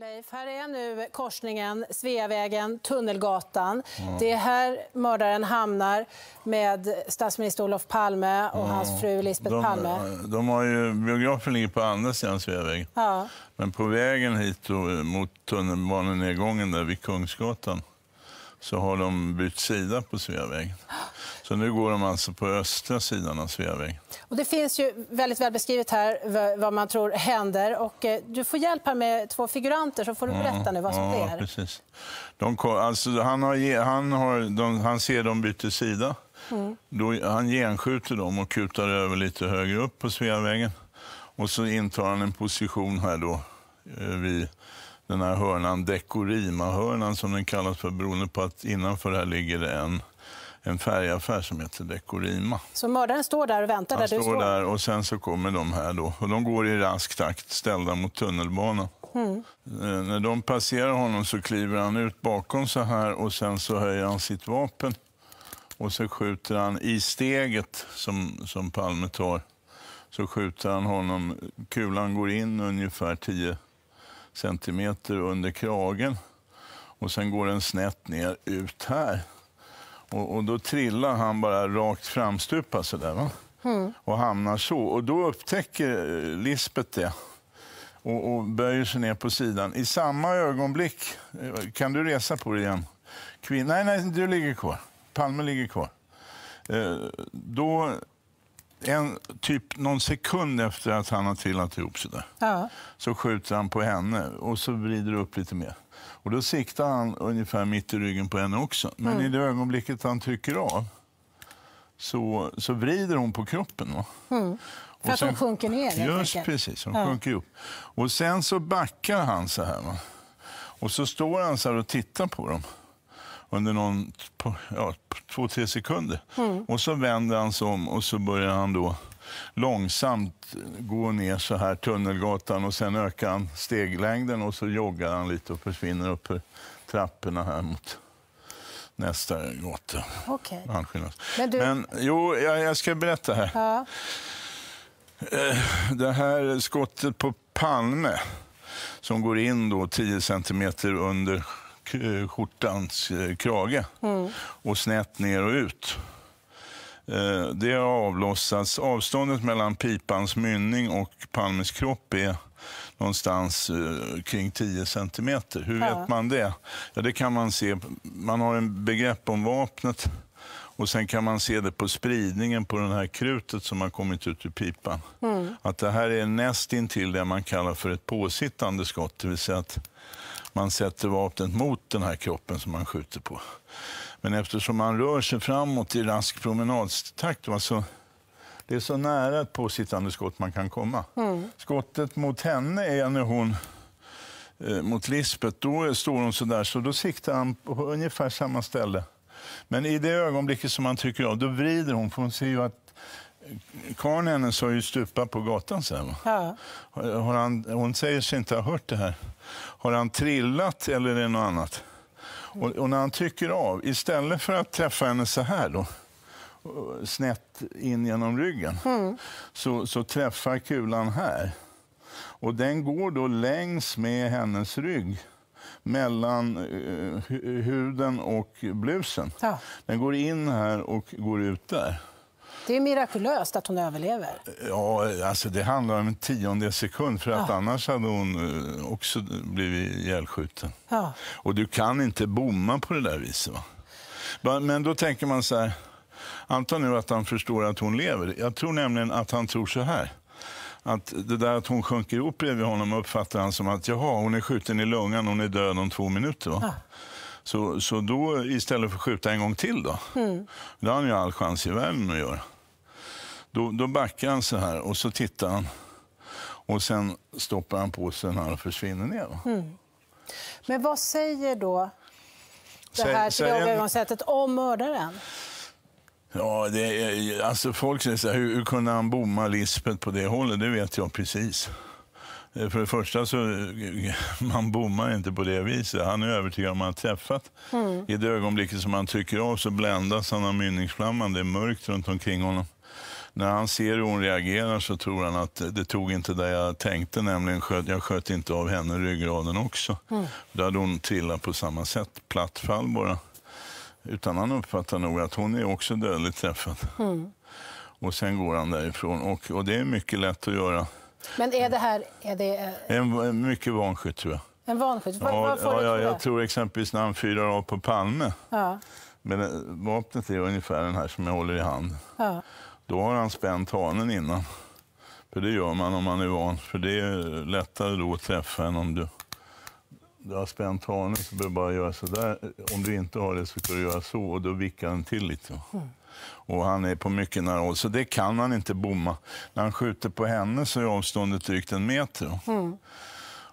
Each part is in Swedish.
Leif, här är nu korsningen Sveavägen, Tunnelgatan. Mm. Det är här mördaren hamnar med statsminister Olof Palme och mm. hans fru Lisbeth de, Palme. De har ju, biografen ligger på andra sidan Sveavägen. Ja. Men på vägen hit då, eh, mot tunnelbanenedgången där vid Kungsgatan så har de bytt sida på Sveavägen. Så nu går de alltså på östra sidan av Sveavägen. Och det finns ju väldigt väl beskrivet här vad man tror händer. Och eh, du får hjälp här med två figuranter, så får du mm. berätta nu vad som ja, sker. Precis. De kom, alltså, han, har, han, har, de, han ser dem byta sida. Mm. Då, han genskjuter dem och kutar över lite högre upp på Sveavägen. Och så intar han en position här då eh, vid den här hörnan, Dekorima-hörnan som den kallas för beroende på att innanför här ligger det en en färgaffär som heter Dekorima. Så mördaren står där och väntar? Han där står, där och sen så kommer de här då. Och de går i rask takt, ställda mot tunnelbanan. Mm. Eh, när de passerar honom så kliver han ut bakom så här och sen så höjer han sitt vapen och så skjuter han i steget som, som Palme tar. Så skjuter han honom. Kulan går in ungefär 10 centimeter under kragen och sen går den snett ner ut här. Och, och då trillar han bara rakt framstupa sådär va? Mm. och hamnar så. Och då upptäcker eh, Lisbet det och, och, böjer sig ner på sidan. I samma ögonblick, eh, kan du resa på dig igen? Kvin nej, nej, du ligger kvar. Palme ligger kvar. Eh, då en, typ någon sekund efter att han har trillat ihop sig där, ja. så skjuter han på henne och så vrider upp lite mer. Och då siktar han ungefär mitt i ryggen på henne också. Men mm. i det ögonblicket han trycker av så, så vrider hon på kroppen. Va? Mm. För att sen, hon sjunker ner? Just precis, hon ja. sjunker upp. Och sen så backar han så här. Va? Och så står han så här och tittar på dem under någon, ja, två, tre sekunder. Mm. Och så vänder han sig om och så börjar han då långsamt gå ner så här Tunnelgatan och sen ökar han steglängden och så joggar han lite och försvinner upp för trapporna här mot nästa gata. Okay. Men, du... Men jo, jag, jag, ska berätta här. Ja. Eh, det här skottet på Palme som går in då 10 centimeter under skjortans eh, krage mm. och snett ner och ut. Eh, det har avlossats. Avståndet mellan pipans mynning och Palmes kropp är någonstans eh, kring 10 centimeter. Hur ja. vet man det? Ja, det kan man se. Man har en begrepp om vapnet och sen kan man se det på spridningen på det här krutet som har kommit ut ur pipan. Mm. Att det här är nästintill det man kallar för ett påsittande skott, det vill säga att man sätter vapnet mot den här kroppen som man skjuter på. Men eftersom man rör sig framåt i rask promenadstakt, alltså, det är så nära ett påsittande skott man kan komma. Mm. Skottet mot henne är när hon eh, mot Lisbet, då står hon så där, så då siktar han på ungefär samma ställe. Men i det ögonblicket som han trycker av, då vrider hon, för hon ser ju att Karln hennes har ju stupat på gatan sen. Ja. Har han, hon säger sig inte ha hört det här. Har han trillat eller är det något annat? Och, och, när han trycker av, istället för att träffa henne så här då, snett in genom ryggen, mm. så, så träffar kulan här. Och den går då längs med hennes rygg mellan uh, huden och blusen. Ja. Den går in här och går ut där. Det är mirakulöst att hon överlever. Ja, alltså det handlar om en tionde sekund för att ja. annars hade hon eh, också blivit ihjälskjuten. Ja. Och du kan inte bomma på det där viset. Va? Men då tänker man så här, anta nu att han förstår att hon lever. Jag tror nämligen att han tror så här att det där att hon sjunker ihop bredvid honom uppfattar han som att jaha, hon är skjuten i lungan, hon är död om två minuter. Va? Ja. Så, så då istället för att skjuta en gång till då, mm. det har han ju all chans i världen att göra. Då, då backar han så här och så tittar han. Och sen stoppar han på sig den här och försvinner ner. Mm. Men vad säger då det här tillvägagångssättet om mördaren? Ja, det är, alltså folk säger så här, hur, hur kunde han bomma Lisbet på det hållet? Det vet jag precis. Eh, för det första så eh, man bommar inte på det viset. Han är övertygad om att han träffat. Mm. I det ögonblicket som han trycker av så bländas han av mynningsflamman. Det är mörkt runt omkring honom när han ser hur hon reagerar så tror han att det tog inte det jag tänkte, nämligen sköt, jag sköt inte av henne ryggraden också. Mm. Då hade hon trillat på samma sätt, platt fall bara. Utan han uppfattar nog att hon är också dödligt träffad. Mm. Och sen går han därifrån och, och det är mycket lätt att göra. Men är det här... Är det... Eh, en, en mycket vanskytt tror jag. En vanskytt? ja, ja, ja, jag tror exempelvis när han fyrar av på Palme. Ja. Men eh, vapnet är ungefär den här som jag håller i hand. Ja. Då har han spänt hanen innan. För det gör man om man är van, för det är lättare då att träffa än om du, du har spänt hanen så behöver du bara göra så där. Om du inte har det så kan du göra så och då vickar den till lite. Mm. Och han är på mycket nära håll, så det kan han inte bomma. När han skjuter på henne så är avståndet drygt en meter. Mm.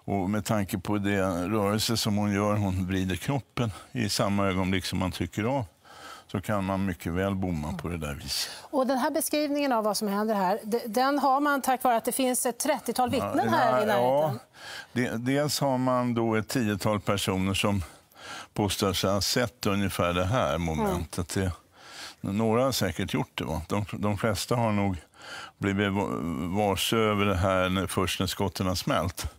Och med tanke på det rörelse som hon gör, hon vrider kroppen i samma ögonblick som man trycker av, så kan man mycket väl bomma på det där viset. Och den här beskrivningen av vad som händer här, den har man tack vare att det finns ett 30-tal vittnen ja, i närheten? Ja, dels har man då ett tiotal personer som påstår sig ha sett ungefär det här momentet. Mm. Några har säkert gjort det. Va? De, de flesta har nog blivit varse över det här när, först när skotten har smält.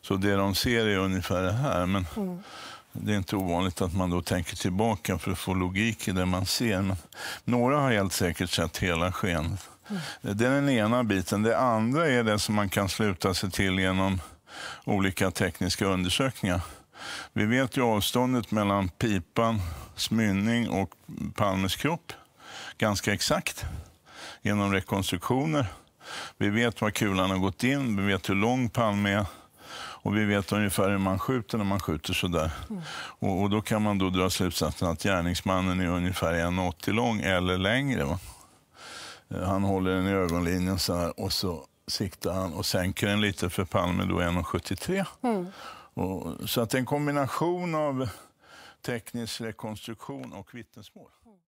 Så det de ser är ungefär det här. Men, mm det är inte ovanligt att man då tänker tillbaka för att få logik i det man ser. Men några har helt säkert sett hela skenet. Det är den ena biten. Det andra är det som man kan sluta sig till genom olika tekniska undersökningar. Vi vet ju avståndet mellan pipans mynning och Palmes kropp ganska exakt genom rekonstruktioner. Vi vet var kulan har gått in, vi vet hur lång Palme är och vi vet ungefär hur man skjuter när man skjuter sådär. Mm. Och, och då kan man då dra slutsatsen att gärningsmannen är ungefär 1,80 lång eller längre. Va? Eh, han håller den i ögonlinjen så här och så siktar han och sänker den lite för Palme då 1,73. Mm. så att en kombination av teknisk rekonstruktion och vittnesmål.